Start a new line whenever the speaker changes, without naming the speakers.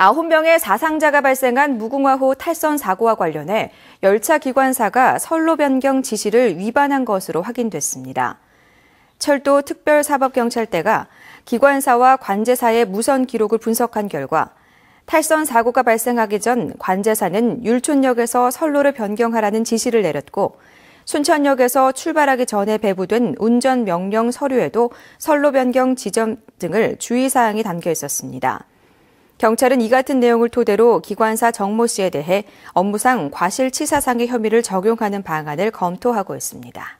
아홉 명의 사상자가 발생한 무궁화호 탈선 사고와 관련해 열차 기관사가 선로 변경 지시를 위반한 것으로 확인됐습니다. 철도 특별사법경찰대가 기관사와 관제사의 무선 기록을 분석한 결과 탈선 사고가 발생하기 전 관제사는 율촌역에서 선로를 변경하라는 지시를 내렸고 순천역에서 출발하기 전에 배부된 운전 명령 서류에도 선로 변경 지점 등을 주의사항이 담겨 있었습니다. 경찰은 이 같은 내용을 토대로 기관사 정모 씨에 대해 업무상 과실치사상의 혐의를 적용하는 방안을 검토하고 있습니다.